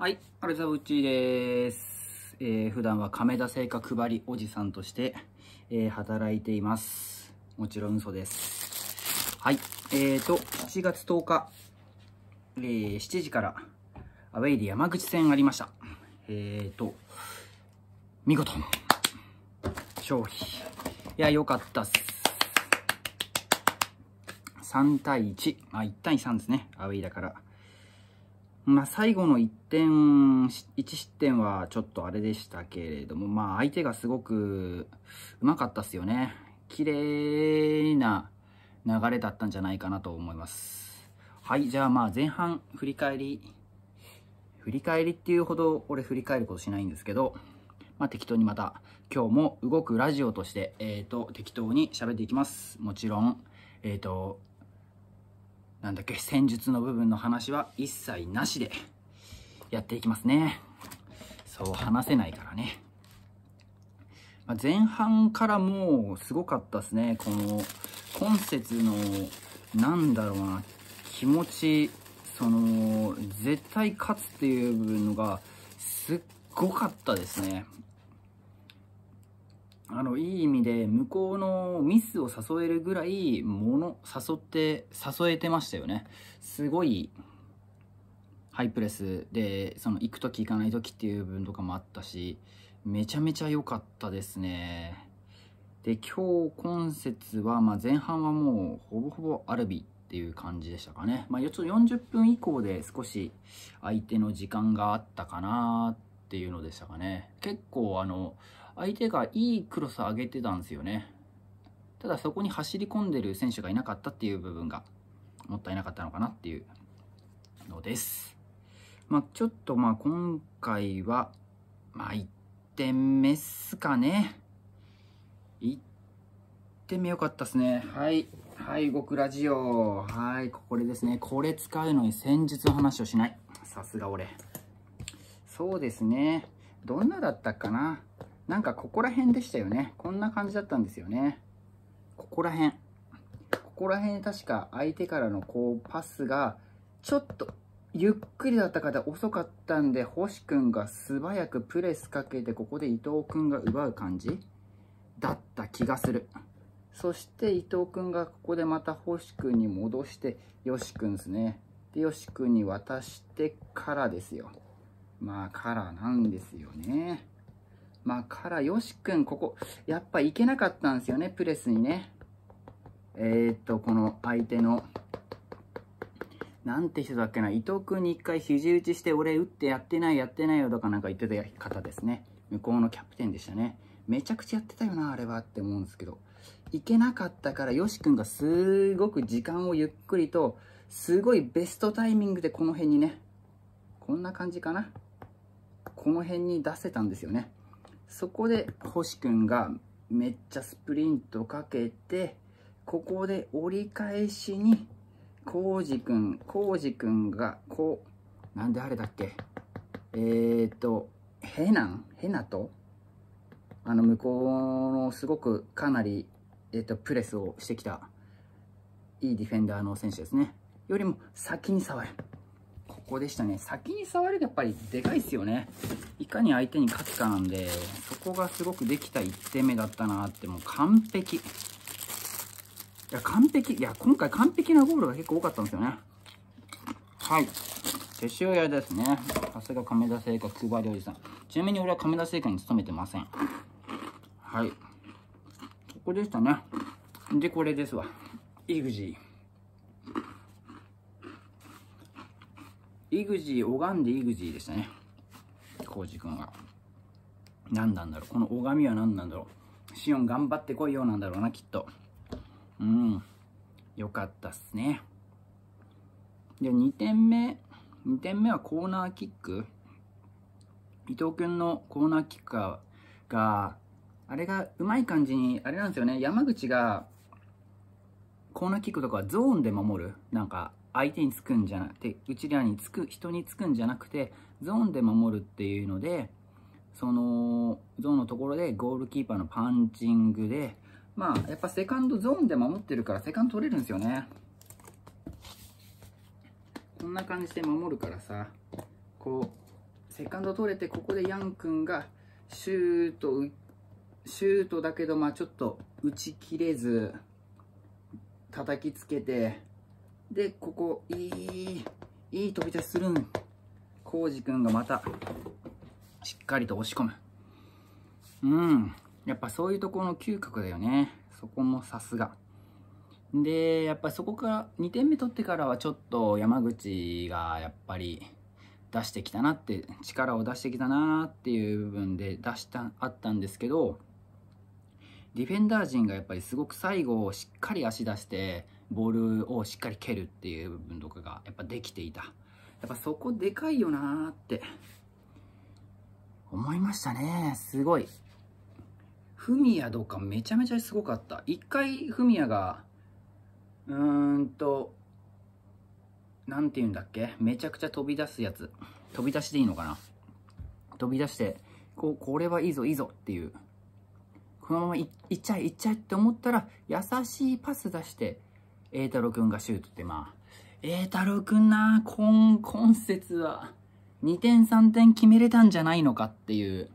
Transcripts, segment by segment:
はい、アルザウッチーです。えー、普段は亀田製菓配りおじさんとして、えー、働いています。もちろん嘘です。はい、えーと、7月10日、えー、7時からアウェイで山口戦ありました。えーと、見事、勝利。いや、よかったっす。3対1。まあ、1対3ですね。アウェイだから。まあ、最後の1点、1失点はちょっとあれでしたけれども、まあ、相手がすごくうまかったですよね。綺麗な流れだったんじゃないかなと思います。はい、じゃあまあ前半振り返り、振り返りっていうほど俺振り返ることしないんですけど、まあ、適当にまた今日も動くラジオとして、えっ、ー、と、適当に喋っていきます。もちろん、えっ、ー、と、なんだっけ、戦術の部分の話は一切なしでやっていきますね。そう、話せないからね。まあ、前半からもうすごかったですね。この、今節の、なんだろうな、気持ち、その、絶対勝つっていう部分のが、すっごかったですね。あのいい意味で向こうのミスを誘えるぐらいもの誘って誘えてましたよねすごいハイプレスでその行く時行かない時っていう部分とかもあったしめちゃめちゃ良かったですねで今日今節は、まあ、前半はもうほぼほぼアルビっていう感じでしたかね、まあ、ちょっと40分以降で少し相手の時間があったかなっていうのでしたかね結構あの相手がいいクロス上げてたんですよね。ただそこに走り込んでる選手がいなかったっていう部分がもったいなかったのかなっていうのです。まあ、ちょっとまあ今回は、まあ、1点目っすかね。1点目良かったっすね。はい。はい、極ラジオ。はい、これですね。これ使うのに戦術の話をしない。さすが俺。そうですね。どんなだったかな。なんかここら辺でしたよね。こんな感じだったんですよね。ここら辺。ここら辺確か相手からのこうパスが、ちょっとゆっくりだったかで遅かったんで、星くんが素早くプレスかけて、ここで伊藤くんが奪う感じだった気がする。そして伊藤くんがここでまた星くんに戻して、よしくんですね。で、よしくんに渡してからですよ。まあ、からなんですよね。まあ、から、よしくん、ここ、やっぱいけなかったんですよね、プレスにね。えー、っと、この相手の、なんて人だっけな、伊藤君に一回肘打ちして、俺打ってやってない、やってないよとかなんか言ってた方ですね。向こうのキャプテンでしたね。めちゃくちゃやってたよな、あれはって思うんですけど。いけなかったから、よしくんがすごく時間をゆっくりと、すごいベストタイミングでこの辺にね、こんな感じかな。この辺に出せたんですよね。そこで星くんがめっちゃスプリントかけてここで折り返しに浩司くん浩司くんがこうなんであれだっけえーとヘナンヘナとあの向こうのすごくかなり、えーとプレスをしてきたいいディフェンダーの選手ですねよりも先に触るここでしたね。先に触るとやっぱりでかいっすよね。いかに相手に勝つかなんで、そこがすごくできた1点目だったなって、もう完璧。いや、完璧。いや、今回完璧なゴールが結構多かったんですよね。はい。手塩屋ですね。さすが亀田製菓、久保良二さん。ちなみに俺は亀田製菓に勤めてません。はい。ここでしたね。で、これですわ。イグジー。イグジー、拝んでイグジーでしたね。コウジ君は。何なんだろうこの拝みは何なんだろうシオン頑張ってこいようなんだろうな、きっと。うん。よかったっすね。で、2点目。2点目はコーナーキック。伊藤君のコーナーキックが、あれがうまい感じに、あれなんですよね。山口が、コーナーキックとかゾーンで守る。なんか、相手につくんじゃなくてうちらにつく人につくんじゃなくてゾーンで守るっていうのでそのゾーンのところでゴールキーパーのパンチングでまあやっぱセカンドゾーンで守ってるからセカンド取れるんですよねこんな感じで守るからさこうセカンド取れてここでヤン君がシュートシュートだけどまあちょっと打ち切れず叩きつけてで、ここ、いい、いい飛び出しするん。コウジ君がまた、しっかりと押し込む。うん。やっぱそういうところの嗅覚だよね。そこもさすが。で、やっぱそこから2点目取ってからはちょっと山口がやっぱり出してきたなって、力を出してきたなっていう部分で出した、あったんですけど、ディフェンダー陣がやっぱりすごく最後しっかり足出して、ボールをしっかり蹴るっていう部分とかがやっぱできていた。やっぱそこでかいよなーって思いましたね。すごい。フミヤとかめちゃめちゃすごかった。一回フミヤが、うーんと、何て言うんだっけめちゃくちゃ飛び出すやつ。飛び出しでいいのかな飛び出して、こう、これはいいぞ、いいぞっていう。このままいいっちゃえ、いっちゃえって思ったら、優しいパス出して、栄太郎くんがシュートってまあ、栄太郎くんな、今、今節は、2点3点決めれたんじゃないのかっていう、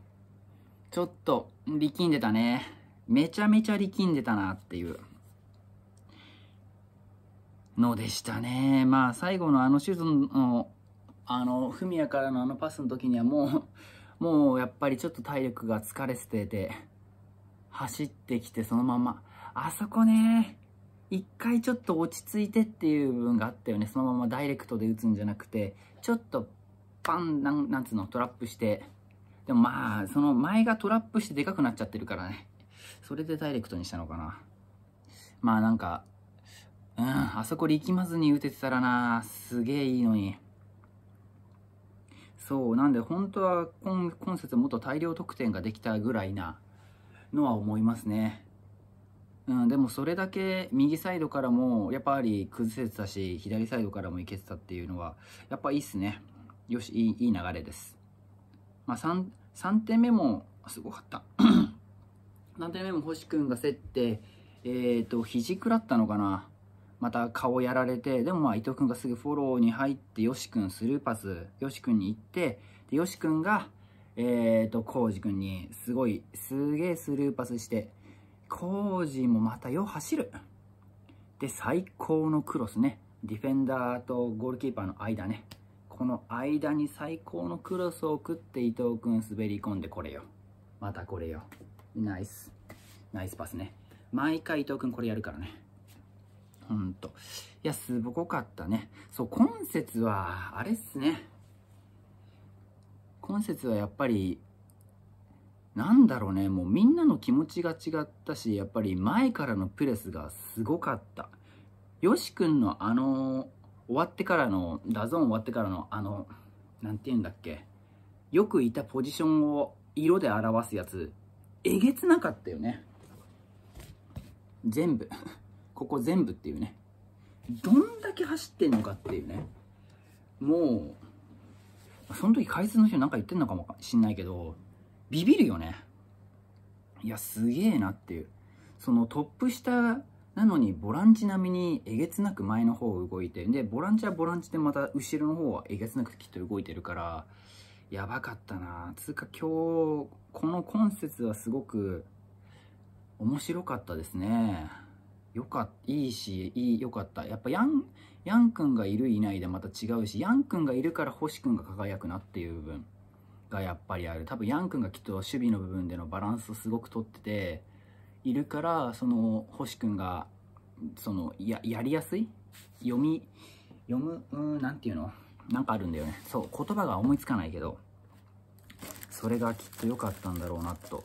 ちょっと力んでたね。めちゃめちゃ力んでたなっていう、のでしたね。まあ、最後のあのシュートの、あの、フミヤからのあのパスの時にはもう、もうやっぱりちょっと体力が疲れ捨てて、走ってきてそのまま、あそこね、一回ちょっと落ち着いてっていう部分があったよねそのままダイレクトで打つんじゃなくてちょっとパンなんなんつうのトラップしてでもまあその前がトラップしてでかくなっちゃってるからねそれでダイレクトにしたのかなまあなんかうんあそこ力まずに打ててたらなすげえいいのにそうなんで本当は今今節もっと大量得点ができたぐらいなのは思いますねうん、でもそれだけ右サイドからもやっぱり崩せてたし左サイドからもいけてたっていうのはやっぱいいっすねよしいいいい流れです、まあ3、3, 点目もすごかった3 点目も星君が競ってえっ、ー、と肘食らったのかなまた顔やられてでもまあ伊藤君がすぐフォローに入ってよし君スルーパスよし君に行ってでよし君がえっ、ー、と浩司君にすごいすげえスルーパスしてコージもまたよう走る。で、最高のクロスね。ディフェンダーとゴールキーパーの間ね。この間に最高のクロスを送って伊藤君滑り込んでこれよ。またこれよ。ナイス。ナイスパスね。毎回伊藤君これやるからね。ほんと。いや、すごかったね。そう、今節は、あれっすね。今節はやっぱり、なんだろうね、もうみんなの気持ちが違ったし、やっぱり前からのプレスがすごかった。よし君のあの、終わってからの、ダゾーン終わってからのあの、なんて言うんだっけ、よくいたポジションを色で表すやつ、えげつなかったよね。全部。ここ全部っていうね。どんだけ走ってんのかっていうね。もう、その時解説の人なんか言ってんのかもしんないけど、ビビるよね。いや、すげえなっていう。そのトップ下なのにボランチ並みにえげつなく前の方を動いて、で、ボランチはボランチでまた後ろの方はえげつなくきっと動いてるから、やばかったなつうか今日、この今節はすごく面白かったですね。よかった、いいし、いい、よかった。やっぱヤン、ヤン君がいるいないでまた違うし、ヤン君がいるから星君が輝くなっていう部分。がやっぱりある多分ヤン君がきっと守備の部分でのバランスをすごくとってているからその星君がそのややりやすい読み読むうんなんていうのなんかあるんだよねそう言葉が思いつかないけどそれがきっと良かったんだろうなと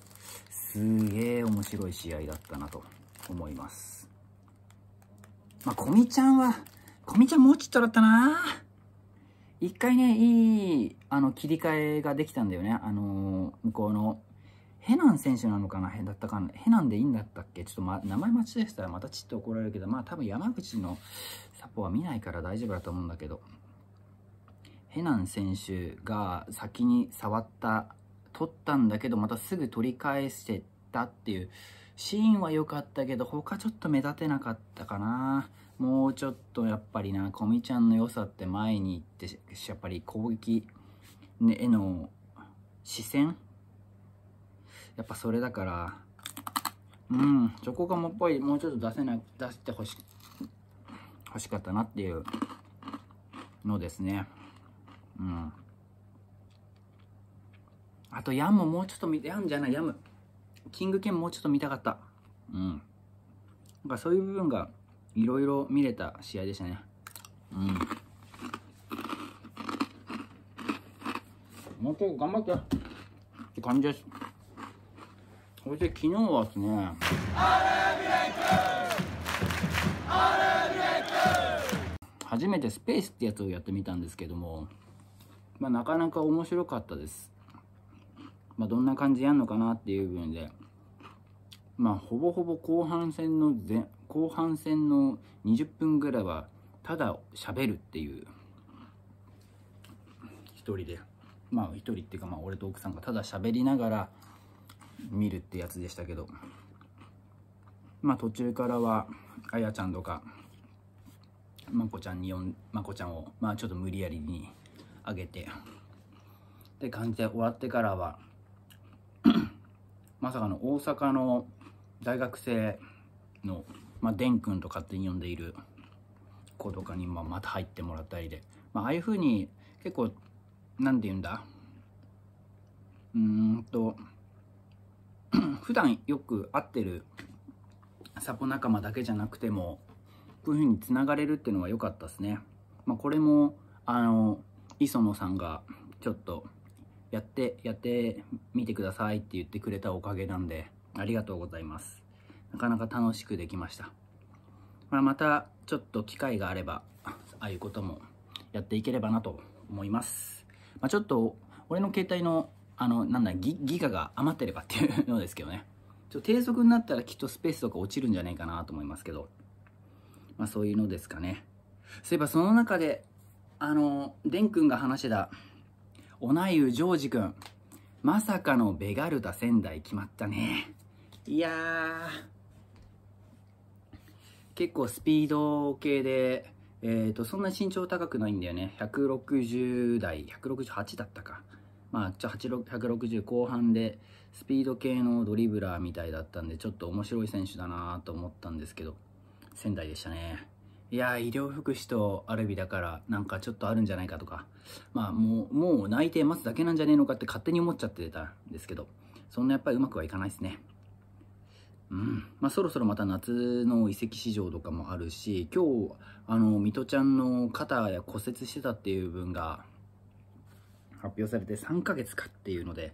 すげえ面白い試合だったなと思いますまあ、コミちゃんは、コミちゃんもうちょっとだったなぁ。一回ね、いい、あの、切り替えができたんだよね。あのー、向こうの、ヘナン選手なのかなだったかなヘナンでいいんだったっけちょっと、ま、名前待ちでしたらまたちっと怒られるけど、まあ多分山口のサポは見ないから大丈夫だと思うんだけど、ヘナン選手が先に触った、取ったんだけど、またすぐ取り返してたっていうシーンは良かったけど、他ちょっと目立てなかったかな。もうちょっとやっぱりな、コミちゃんの良さって前に行って、やっぱり攻撃への視線やっぱそれだから、うん、チョコガモっぽい、もうちょっと出せな、出してほし、欲しかったなっていうのですね。うん。あと、ヤンももうちょっと見、ヤンじゃない、ヤム。キングケンもうちょっと見たかった。うん。なんかそういう部分が、いろいろ見れた試合でしたね。うん。もうちょい頑張ってって感じです。そして昨日はですね、初めてスペースってやつをやってみたんですけども、まあ、なかなか面白かったです。まあ、どんな感じやんのかなっていう部分で、まあ、ほぼほぼ後半戦の前後半戦の20分ぐらいはただ喋るっていう一人でまあ一人っていうかまあ俺と奥さんがただ喋りながら見るってやつでしたけどまあ途中からはあやちゃんとかまこちゃんに呼んまこちゃんをまあちょっと無理やりにあげてって感じで終わってからはまさかの大阪の大学生のまあ、デン君と勝手に呼んでいる子とかに、まあ、また入ってもらったりで、まあ、ああいうふうに結構何て言うんだうーんと 普段よく会ってるサポ仲間だけじゃなくてもこういうふうにつながれるっていうのは良かったですね。まあ、これもあの磯野さんがちょっとやってやってみてくださいって言ってくれたおかげなんでありがとうございます。なかなか楽しくできました。まあ、またちょっと機会があれば、ああいうこともやっていければなと思います。まあ、ちょっと、俺の携帯の、あの、なんだギ、ギガが余ってればっていうのですけどね。ちょっと低速になったらきっとスペースとか落ちるんじゃないかなと思いますけど。まあ、そういうのですかね。そういえばその中で、あの、デン君が話してた、ナイウジョージ君、まさかのベガルタ仙台決まったね。いやー、結構スピード系で、えっ、ー、と、そんな身長高くないんだよね。160代168だったか。まあ、ちょ160後半で、スピード系のドリブラーみたいだったんで、ちょっと面白い選手だなと思ったんですけど、仙台でしたね。いや医療福祉とアルビだから、なんかちょっとあるんじゃないかとか、まあ、もう、もう内定待つだけなんじゃねえのかって勝手に思っちゃってたんですけど、そんなやっぱりうまくはいかないですね。うんまあ、そろそろまた夏の移籍市場とかもあるし今日あの水戸ちゃんの肩や骨折してたっていう分が発表されて3ヶ月かっていうので、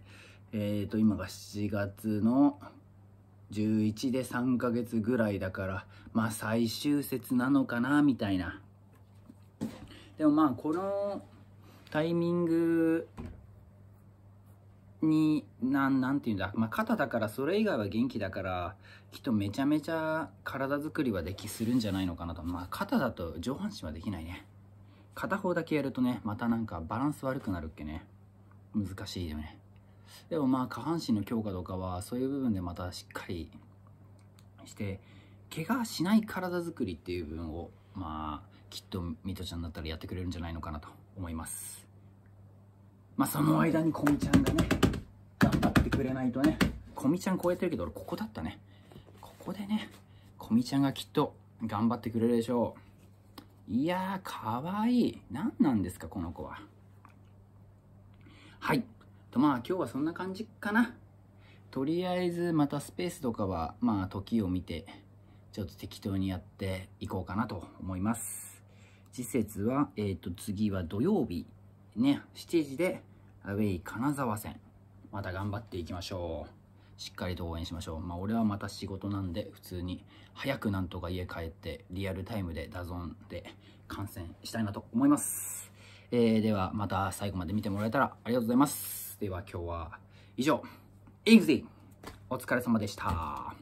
えー、と今が7月の11で3ヶ月ぐらいだからまあ最終節なのかなみたいなでもまあこのタイミングに、なん、なんていうんだ。まあ、肩だから、それ以外は元気だから、きっとめちゃめちゃ体作りはできするんじゃないのかなと。まあ、肩だと上半身はできないね。片方だけやるとね、またなんかバランス悪くなるっけね。難しいよね。でもまあ、下半身の強化とかは、そういう部分でまたしっかりして、怪我しない体作りっていう部分を、まあ、きっとミトちゃんだったらやってくれるんじゃないのかなと思います。まあ、その間にコミちゃんがね、くれないとね。こみちゃん超えてるけど、俺ここだったね。ここでね、こみちゃんがきっと頑張ってくれるでしょう。いやー、かわいい。何なんですか、この子は。はい。と、まあ今日はそんな感じかな。とりあえずまたスペースとかは、まあ時を見て、ちょっと適当にやっていこうかなと思います。次節は、えっ、ー、と、次は土曜日、ね、7時で、アウェイ金沢戦。また頑張っていきましょう。しっかりと応援しましょう。まあ、俺はまた仕事なんで、普通に早くなんとか家帰って、リアルタイムでダゾンで観戦したいなと思います。えー、では、また最後まで見てもらえたらありがとうございます。では、今日は以上。いくぜお疲れ様でした。